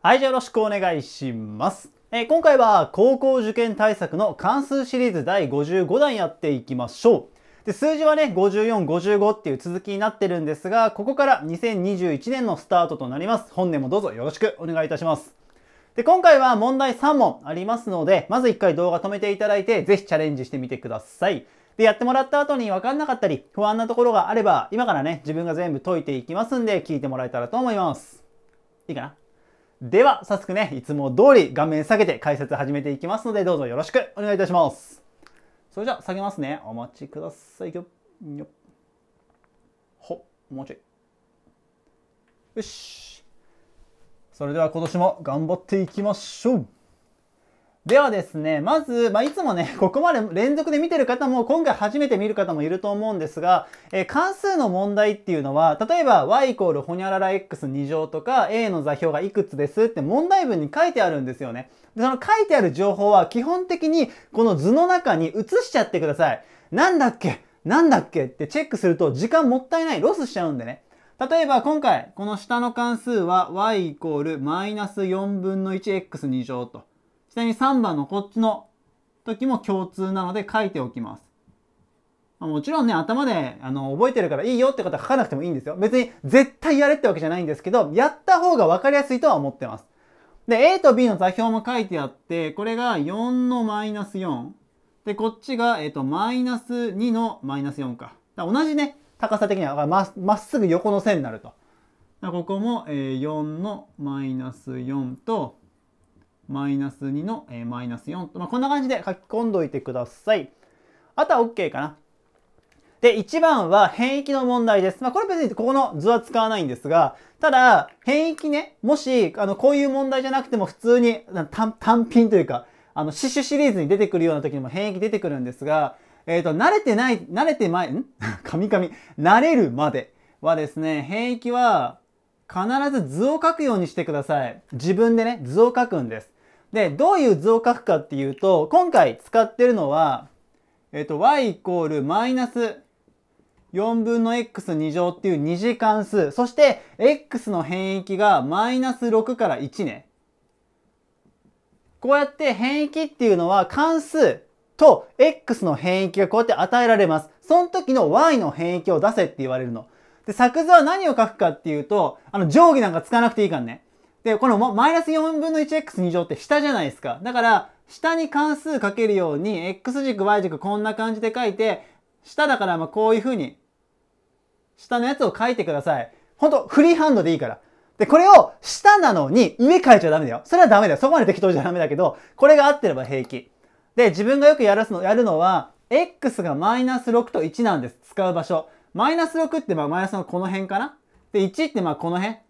はい、じゃあよろしくお願いします。えー、今回は高校受験対策の関数シリーズ第55弾やっていきましょう。で数字はね、54、55っていう続きになってるんですが、ここから2021年のスタートとなります。本年もどうぞよろしくお願いいたします。で、今回は問題3問ありますので、まず1回動画止めていただいて、ぜひチャレンジしてみてください。で、やってもらった後に分かんなかったり、不安なところがあれば、今からね、自分が全部解いていきますんで、聞いてもらえたらと思います。いいかなでは、早速ね、いつも通り画面下げて解説始めていきますので、どうぞよろしくお願いいたします。それじゃあ、下げますね。お待ちください。よよほ、もうちょい。よし。それでは今年も頑張っていきましょうではですね、まず、まあ、いつもね、ここまで連続で見てる方も、今回初めて見る方もいると思うんですが、えー、関数の問題っていうのは、例えば y イコールホニャララ x2 乗とか、a の座標がいくつですって問題文に書いてあるんですよね。で、その書いてある情報は基本的に、この図の中に移しちゃってください。なんだっけなんだっけってチェックすると、時間もったいない。ロスしちゃうんでね。例えば今回、この下の関数は y イコールマイナス4分の 1x2 乗と。下に3番のこっちの時も共通なので書いておきます。もちろんね、頭で、あの、覚えてるからいいよってことは書かなくてもいいんですよ。別に絶対やれってわけじゃないんですけど、やった方が分かりやすいとは思ってます。で、A と B の座標も書いてあって、これが4のマイナス4。で、こっちが、えっ、と、マイナス2のマイナス4か。か同じね、高さ的にはま、まっすぐ横の線になると。ここも、えー、4のマイナス4と、マイナス2の、えマイナス4と、まあ、こんな感じで書き込んどいてください。あとは OK かな。で、1番は変域の問題です。まあ、これ別にここの図は使わないんですが、ただ、変域ね、もし、あの、こういう問題じゃなくても普通に単単品というか、あの、死守シリーズに出てくるような時にも変域出てくるんですが、えっ、ー、と、慣れてない、慣れてまい、ん 神々慣れるまではですね、変域は必ず図を書くようにしてください。自分でね、図を書くんです。で、どういう図を書くかっていうと、今回使ってるのは、えっ、と、y イコールマイナス4分の x2 乗っていう二次関数。そして、x の変域がマイナス6から1ね。こうやって変域っていうのは関数と x の変域がこうやって与えられます。その時の y の変域を出せって言われるの。で、作図は何を書くかっていうと、あの定規なんか使わなくていいからね。で、このマイナス4分の 1x2 乗って下じゃないですか。だから、下に関数かけるように、x 軸、y 軸こんな感じで書いて、下だからまあこういうふうに、下のやつを書いてください。ほんと、フリーハンドでいいから。で、これを下なのに上書いちゃダメだよ。それはダメだよ。そこまで適当じゃダメだけど、これが合ってれば平気。で、自分がよくやらすのやるのは、x がマイナス6と1なんです。使う場所。マイナス6ってまあマイナスのこの辺かなで、1ってまあこの辺。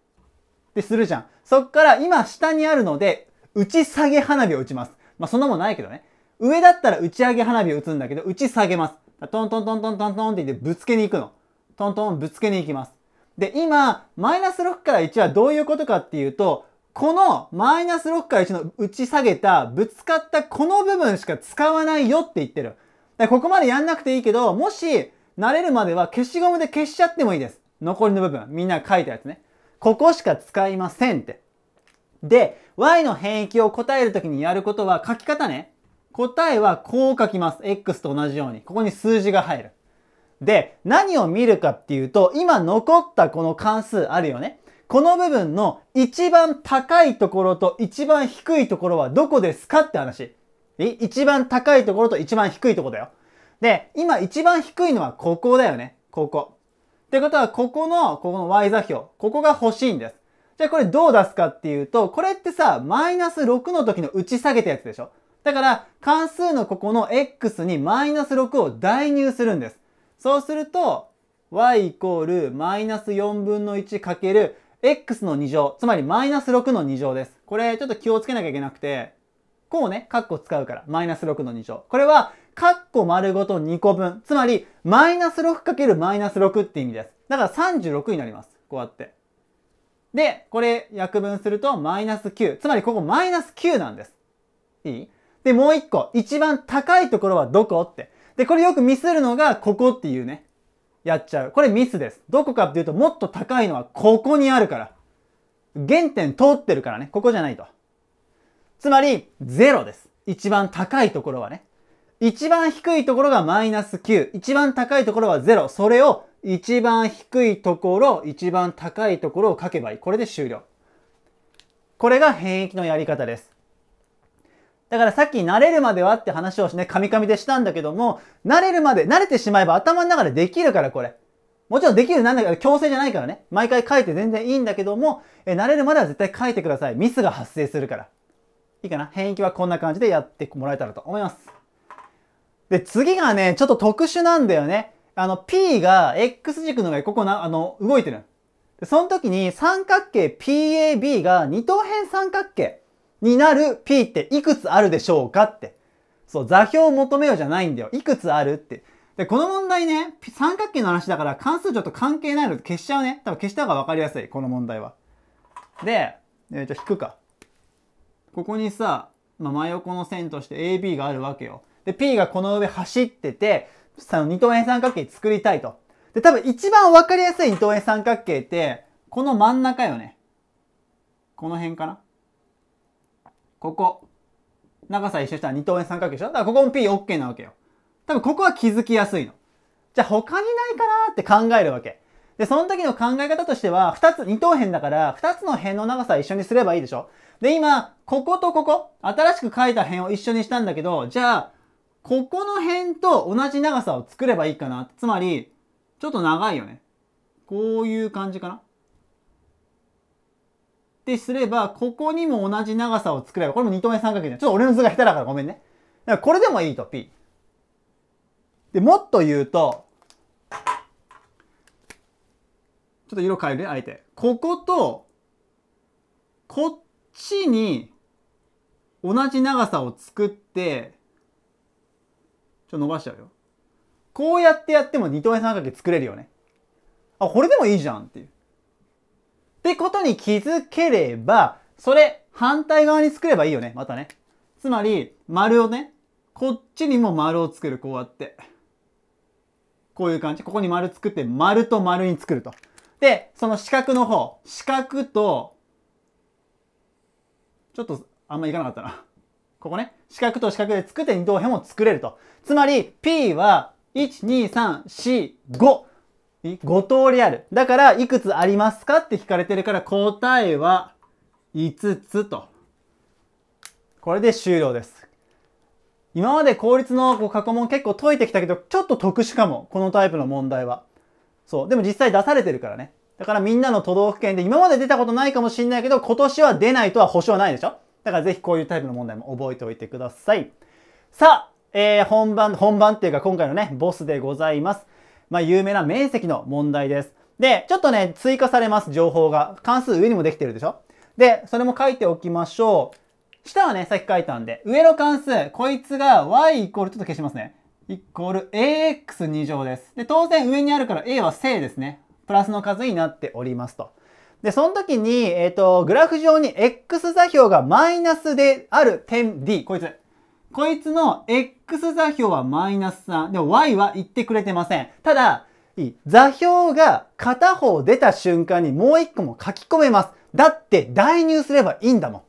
ってするじゃん。そっから今下にあるので、打ち下げ花火を打ちます。まあ、そんなもんないけどね。上だったら打ち上げ花火を打つんだけど、打ち下げます。トントントントントントンって言ってぶつけに行くの。トントンぶつけに行きます。で、今、マイナス6から1はどういうことかっていうと、このマイナス6から1の打ち下げた、ぶつかったこの部分しか使わないよって言ってる。でここまでやんなくていいけど、もし慣れるまでは消しゴムで消しちゃってもいいです。残りの部分。みんな書いたやつね。ここしか使いませんって。で、y の変域を答えるときにやることは書き方ね。答えはこう書きます。x と同じように。ここに数字が入る。で、何を見るかっていうと、今残ったこの関数あるよね。この部分の一番高いところと一番低いところはどこですかって話。一番高いところと一番低いところだよ。で、今一番低いのはここだよね。ここ。ってことは、ここの、ここの y 座標、ここが欲しいんです。じゃあこれどう出すかっていうと、これってさ、マイナス6の時の打ち下げたやつでしょだから、関数のここの x にマイナス6を代入するんです。そうすると、y イコールマイナス4分の1かける x の2乗、つまりマイナス6の2乗です。これちょっと気をつけなきゃいけなくて、こうね、カッコ使うから、マイナス6の2乗。これはカッコ丸ごと2個分。つまり、マイナス 6× マイナス6って意味です。だから36になります。こうやって。で、これ約分するとマイナス9。つまりここマイナス9なんです。いいで、もう一個。一番高いところはどこって。で、これよくミスるのがここっていうね。やっちゃう。これミスです。どこかっていうともっと高いのはここにあるから。原点通ってるからね。ここじゃないと。つまり、0です。一番高いところはね。一番低いところがマイナス9、一番高いところは0、それを一番低いところ、一番高いところを書けばいい。これで終了。これが変域のやり方です。だからさっき慣れるまではって話をしね、カミカミでしたんだけども、慣れるまで、慣れてしまえば頭の中でできるからこれ。もちろんできるなんだけど、強制じゃないからね。毎回書いて全然いいんだけども、え慣れるまでは絶対書いてください。ミスが発生するから。いいかな変域はこんな感じでやってもらえたらと思います。で、次がね、ちょっと特殊なんだよね。あの、P が X 軸のがここな、あの、動いてる。で、その時に三角形 PAB が二等辺三角形になる P っていくつあるでしょうかって。そう、座標を求めようじゃないんだよ。いくつあるって。で、この問題ね、三角形の話だから関数ちょっと関係ないので消しちゃうね。多分消した方がわかりやすい、この問題は。で、えー、じゃあ引くか。ここにさ、まあ、真横の線として AB があるわけよ。で、P がこの上走ってて、その二等辺三角形作りたいと。で、多分一番わかりやすい二等辺三角形って、この真ん中よね。この辺かなここ。長さ一緒したら二等辺三角形でしょだからここも P OK なわけよ。多分ここは気づきやすいの。じゃあ他にないかなって考えるわけ。で、その時の考え方としては、二つ、二等辺だから、二つの辺の長さ一緒にすればいいでしょで、今、こことここ、新しく書いた辺を一緒にしたんだけど、じゃあ、ここの辺と同じ長さを作ればいいかな。つまり、ちょっと長いよね。こういう感じかな。ってすれば、ここにも同じ長さを作れば、これも二等辺三角形じゃん。ちょっと俺の図が下手だからごめんね。だからこれでもいいと、P。で、もっと言うと、ちょっと色変えるね、あえて。ここと、こっちに同じ長さを作って、ちょっと伸ばしちゃうよ。こうやってやっても二等辺三角形作れるよね。あ、これでもいいじゃんっていう。ってことに気づければ、それ反対側に作ればいいよね。またね。つまり、丸をね、こっちにも丸を作る。こうやって。こういう感じ。ここに丸作って、丸と丸に作ると。で、その四角の方。四角と、ちょっと、あんまいかなかったな。ここね、四角と四角で作って二等辺も作れると。つまり、P は、1、2、3、4、5。5通りある。だから、いくつありますかって聞かれてるから、答えは5つと。これで終了です。今まで効率の過去問結構解いてきたけど、ちょっと特殊かも。このタイプの問題は。そう。でも実際出されてるからね。だからみんなの都道府県で今まで出たことないかもしんないけど、今年は出ないとは保証はないでしょだからぜひこういうタイプの問題も覚えておいてください。さあ、えー、本番、本番っていうか今回のね、ボスでございます。まあ、有名な面積の問題です。で、ちょっとね、追加されます、情報が。関数上にもできてるでしょで、それも書いておきましょう。下はね、さっき書いたんで、上の関数、こいつが y イコール、ちょっと消しますね。イコール ax2 乗です。で、当然上にあるから a は正ですね。プラスの数になっておりますと。で、その時に、えっ、ー、と、グラフ上に x 座標がマイナスである点 D、こいつ。こいつの x 座標はマイナス3。でも y は言ってくれてません。ただ、座標が片方出た瞬間にもう一個も書き込めます。だって代入すればいいんだも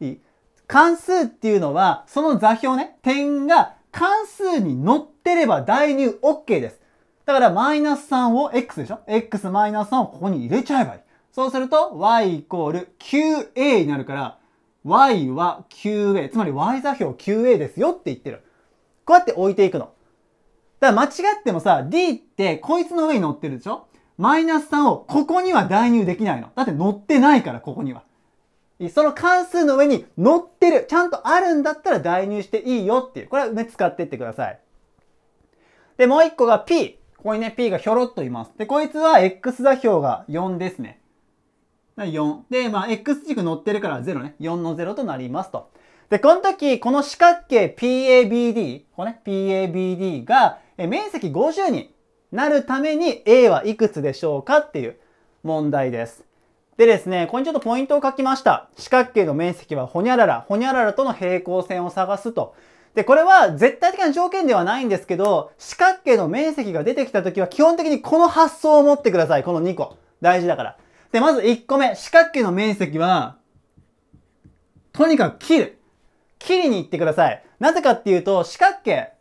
ん。いい関数っていうのは、その座標ね、点が関数に乗ってれば代入 OK です。だから、マイナス3を x でしょ ?x マイナス3をここに入れちゃえばいい。そうすると y イコール qa になるから y は qa つまり y 座標 qa ですよって言ってる。こうやって置いていくの。だから間違ってもさ d ってこいつの上に乗ってるでしょマイナス3をここには代入できないの。だって乗ってないからここには。その関数の上に乗ってる。ちゃんとあるんだったら代入していいよっていう。これはね、使ってってください。で、もう一個が p。ここにね、p がひょろっといます。で、こいつは x 座標が4ですね。4。で、まあ、x 軸乗ってるから0ね。4の0となりますと。で、この時、この四角形 PABD、このね、PABD が面積50になるために A はいくつでしょうかっていう問題です。でですね、ここにちょっとポイントを書きました。四角形の面積はほにゃらら、ほにゃららとの平行線を探すと。で、これは絶対的な条件ではないんですけど、四角形の面積が出てきた時は基本的にこの発想を持ってください。この2個。大事だから。で、まず1個目、四角形の面積は、とにかく切る。切りに行ってください。なぜかっていうと、四角形、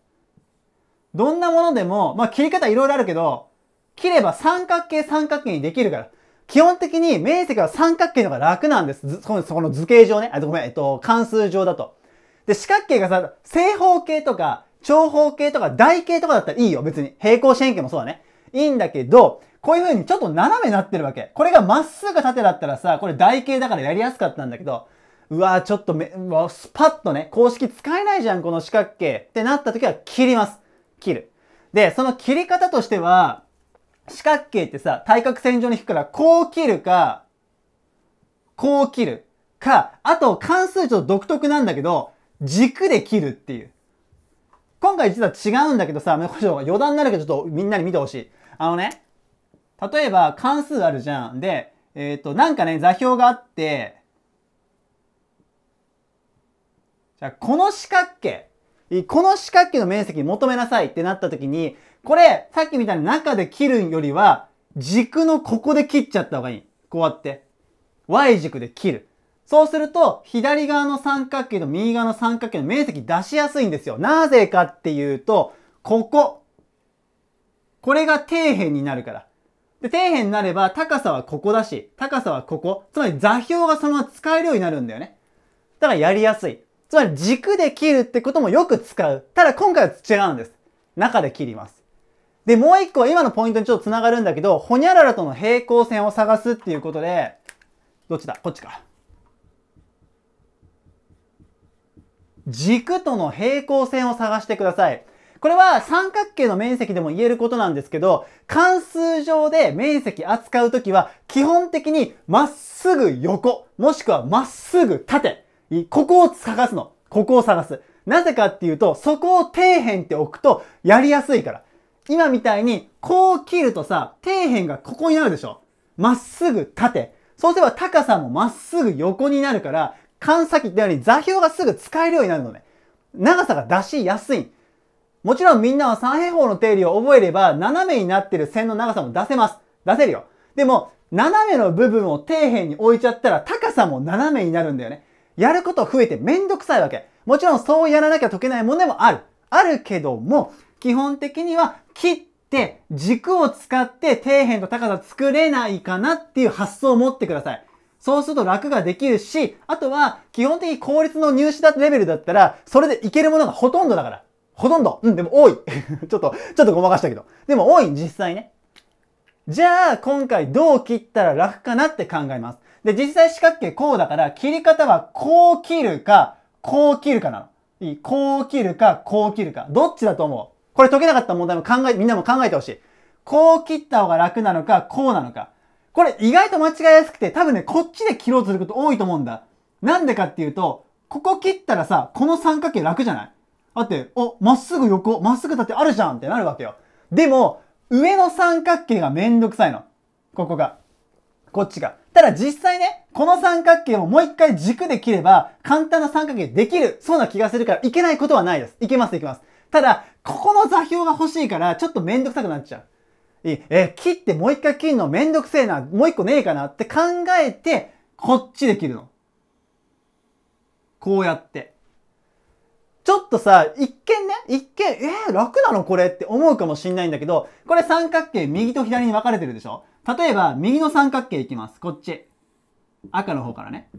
どんなものでも、まあ切り方いろいろあるけど、切れば三角形三角形にできるから。基本的に面積は三角形の方が楽なんです。そこの図形上ね。あ、ごめん、えっと、関数上だと。で、四角形がさ、正方形とか、長方形とか、台形とかだったらいいよ、別に。平行四辺形もそうだね。いいんだけど、こういう風にちょっと斜めになってるわけ。これがまっすぐ縦だったらさ、これ台形だからやりやすかったんだけど、うわぁ、ちょっとめ、スパッとね、公式使えないじゃん、この四角形ってなった時は切ります。切る。で、その切り方としては、四角形ってさ、対角線上に引くから、こう切るか、こう切るか、あと関数ちょっと独特なんだけど、軸で切るっていう。今回実は違うんだけどさ、余談になるけどちょっとみんなに見てほしい。あのね、例えば関数あるじゃん。で、えっ、ー、と、なんかね、座標があって、じゃあ、この四角形、この四角形の面積求めなさいってなった時に、これ、さっきみたいに中で切るよりは、軸のここで切っちゃった方がいい。こうやって。Y 軸で切る。そうすると、左側の三角形と右側の三角形の面積出しやすいんですよ。なぜかっていうと、ここ。これが底辺になるから。で、底辺になれば高さはここだし、高さはここ。つまり座標がそのまま使えるようになるんだよね。だからやりやすい。つまり軸で切るってこともよく使う。ただ今回は違うんです。中で切ります。で、もう一個は今のポイントにちょっと繋がるんだけど、ほにゃららとの平行線を探すっていうことで、どっちだこっちか。軸との平行線を探してください。これは三角形の面積でも言えることなんですけど、関数上で面積扱うときは、基本的にまっすぐ横、もしくはまっすぐ縦、ここを探すの。ここを探す。なぜかっていうと、そこを底辺って置くとやりやすいから。今みたいに、こう切るとさ、底辺がここになるでしょまっすぐ縦。そうすれば高さもまっすぐ横になるから、関先ってより座標がすぐ使えるようになるのね。長さが出しやすい。もちろんみんなは三平方の定理を覚えれば、斜めになってる線の長さも出せます。出せるよ。でも、斜めの部分を底辺に置いちゃったら、高さも斜めになるんだよね。やること増えてめんどくさいわけ。もちろんそうやらなきゃ解けないものでもある。あるけども、基本的には切って軸を使って底辺と高さ作れないかなっていう発想を持ってください。そうすると楽ができるし、あとは基本的に効率の入試だレベルだったら、それでいけるものがほとんどだから。ほとんど、うん、でも多い。ちょっと、ちょっとごまかしたけど。でも多い、実際ね。じゃあ、今回どう切ったら楽かなって考えます。で、実際四角形こうだから、切り方はこう切るか、こう切るかなの。いいこう切るか、こう切るか。どっちだと思うこれ解けなかった問題も考え、みんなも考えてほしい。こう切った方が楽なのか、こうなのか。これ意外と間違いやすくて、多分ね、こっちで切ろうとすること多いと思うんだ。なんでかっていうと、ここ切ったらさ、この三角形楽じゃないあって、あ、まっすぐ横、まっすぐ縦あるじゃんってなるわけよ。でも、上の三角形がめんどくさいの。ここが。こっちが。ただ実際ね、この三角形をもう一回軸で切れば、簡単な三角形できるそうな気がするから、いけないことはないです。いけます、いけます。ただ、ここの座標が欲しいから、ちょっとめんどくさくなっちゃう。え、切ってもう一回切るのめんどくせえな、もう一個ねえかなって考えて、こっちで切るの。こうやって。ちょっとさ、一見ね、一見、えー、楽なのこれって思うかもしんないんだけど、これ三角形右と左に分かれてるでしょ例えば、右の三角形いきます。こっち。赤の方からね。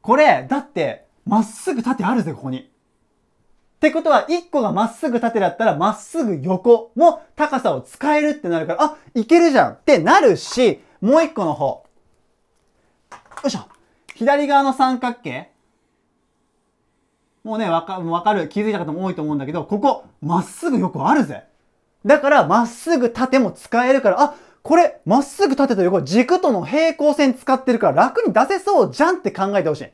これ、だって、まっすぐ縦あるぜ、ここに。ってことは、一個がまっすぐ縦だったら、まっすぐ横も高さを使えるってなるから、あ、いけるじゃんってなるし、もう一個の方。よいしょ。左側の三角形。もうね、わかかる、気づいた方も多いと思うんだけど、ここ、まっすぐよくあるぜ。だから、まっすぐ縦も使えるから、あ、これ、まっすぐ縦と横、軸との平行線使ってるから楽に出せそうじゃんって考えてほし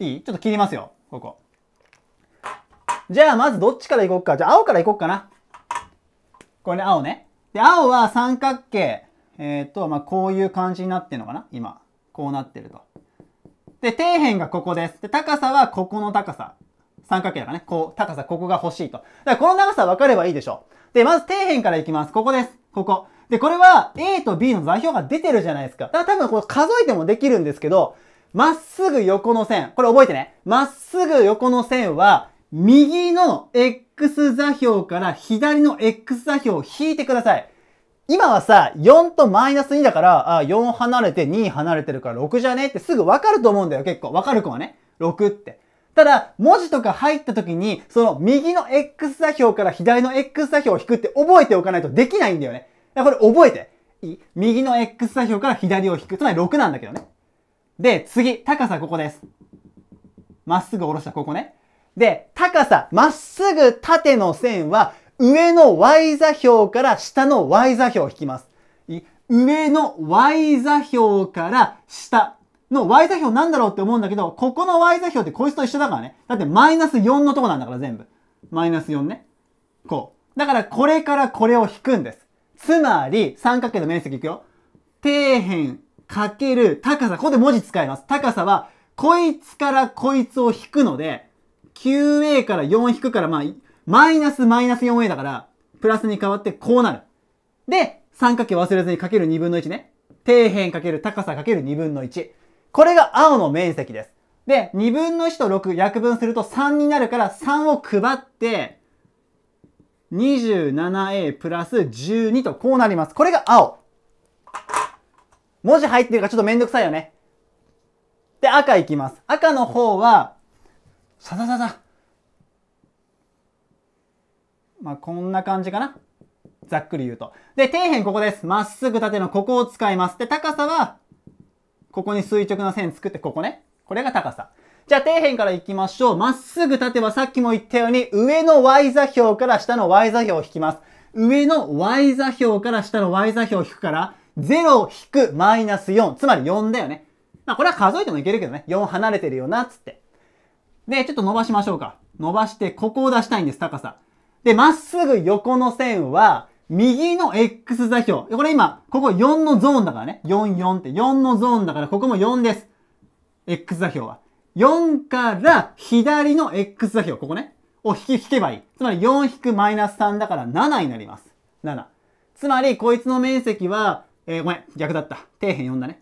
い。いいちょっと切りますよ、ここ。じゃあ、まずどっちからいこうか。じゃあ、青からいこうかな。これね、青ね。で、青は三角形。えっ、ー、と、まあ、こういう感じになってるのかな今。こうなってると。で、底辺がここです。で、高さはここの高さ。三角形だからね。こう、高さ、ここが欲しいと。だからこの長さ分かればいいでしょう。で、まず底辺からいきます。ここです。ここ。で、これは A と B の座標が出てるじゃないですか。だから多分これ数えてもできるんですけど、まっすぐ横の線。これ覚えてね。まっすぐ横の線は、右の X 座標から左の X 座標を引いてください。今はさ、4とマイナス2だから、あ、4離れて2離れてるから6じゃねってすぐわかると思うんだよ、結構。わかる子はね。6って。ただ、文字とか入った時に、その右の X 座標から左の X 座標を引くって覚えておかないとできないんだよね。だからこれ覚えて。右の X 座標から左を引く。つまり6なんだけどね。で、次、高さここです。まっすぐ下ろしたここね。で、高さ、まっすぐ縦の線は、上の y 座標から下の y 座標を引きます。上の y 座標から下の y 座標なんだろうって思うんだけど、ここの y 座標ってこいつと一緒だからね。だってマイナス4のとこなんだから全部。マイナス4ね。こう。だからこれからこれを引くんです。つまり、三角形の面積いくよ。底辺かける高さ。ここで文字使います。高さは、こいつからこいつを引くので、9a から4引くから、まあ、マイナスマイナス 4a だから、プラスに変わってこうなる。で、三角形忘れずにかける2分の1ね。底辺かける高さかける2分の1。これが青の面積です。で、2分の1と6約分すると3になるから3を配って、27a プラス12とこうなります。これが青。文字入ってるからちょっとめんどくさいよね。で、赤いきます。赤の方は、ささささ。まあ、こんな感じかな。ざっくり言うと。で、底辺ここです。まっすぐ縦のここを使います。で、高さは、ここに垂直な線作って、ここね。これが高さ。じゃあ、底辺から行きましょう。まっすぐ縦はさっきも言ったように、上の y 座標から下の y 座標を引きます。上の y 座標から下の y 座標を引くから、0引くマイナス4。つまり4だよね。まあ、これは数えてもいけるけどね。4離れてるよな、つって。で、ちょっと伸ばしましょうか。伸ばして、ここを出したいんです、高さ。で、まっすぐ横の線は、右の x 座標。これ今、ここ4のゾーンだからね。4、4って。4のゾーンだから、ここも4です。x 座標は。4から左の x 座標、ここね。を引き、引けばいい。つまり4引くマイナス3だから7になります。7。つまり、こいつの面積は、えー、ごめん、逆だった。底辺4だね。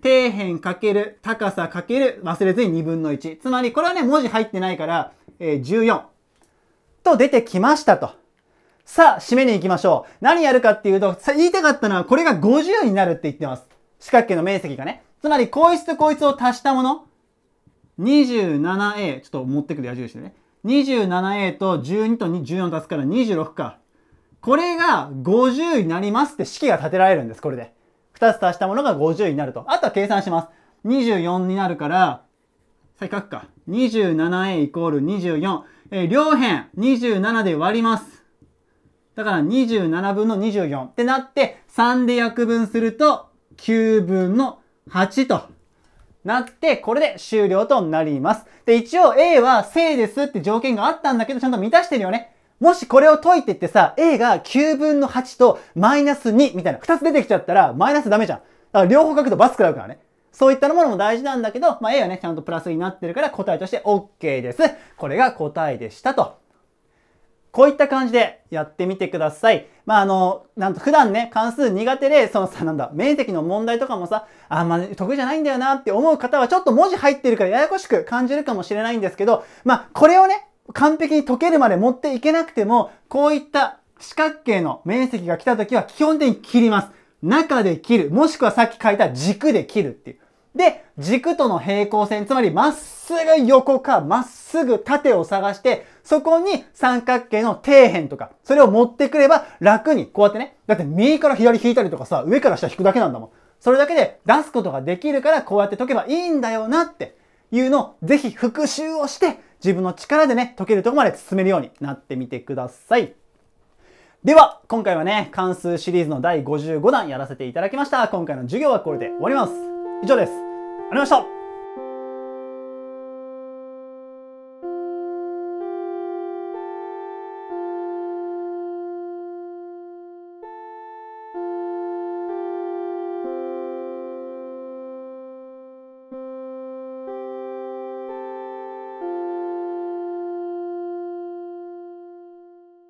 底辺かける高さかける忘れずに2分の1。つまり、これはね、文字入ってないから、えー、14。と出てきましたと。さあ、締めに行きましょう。何やるかっていうと、言いたかったのはこれが50になるって言ってます。四角形の面積がね。つまり、こいつとこいつを足したもの。27a。ちょっと持ってくる矢印でね。27a と12と14足すから26か。これが50になりますって式が立てられるんです、これで。2つ足したものが50になると。あとは計算します。24になるから、さあ書くか。27a イコール24。えー、両辺27で割ります。だから27分の24ってなって、3で約分すると9分の8となって、これで終了となります。で、一応 A は正ですって条件があったんだけど、ちゃんと満たしてるよね。もしこれを解いてってさ、A が9分の8とマイナス2みたいな2つ出てきちゃったら、マイナスダメじゃん。だから両方書くとバス食らうからね。そういったものも大事なんだけど、まあ、A はね、ちゃんとプラスになってるから答えとして OK です。これが答えでしたと。こういった感じでやってみてください。まあ、あの、なんと普段ね、関数苦手で、そのさ、なんだ、面積の問題とかもさ、あんま得意じゃないんだよなって思う方は、ちょっと文字入ってるからややこしく感じるかもしれないんですけど、まあ、これをね、完璧に解けるまで持っていけなくても、こういった四角形の面積が来た時は基本的に切ります。中で切る、もしくはさっき書いた軸で切るっていう。で、軸との平行線、つまりまっすぐ横かまっすぐ縦を探して、そこに三角形の底辺とか、それを持ってくれば楽に、こうやってね、だって右から左引いたりとかさ、上から下引くだけなんだもん。それだけで出すことができるから、こうやって解けばいいんだよなっていうのを、ぜひ復習をして、自分の力でね、解けるとこまで進めるようになってみてください。では、今回はね、関数シリーズの第55弾やらせていただきました。今回の授業はこれで終わります。以上です。ありがとうございました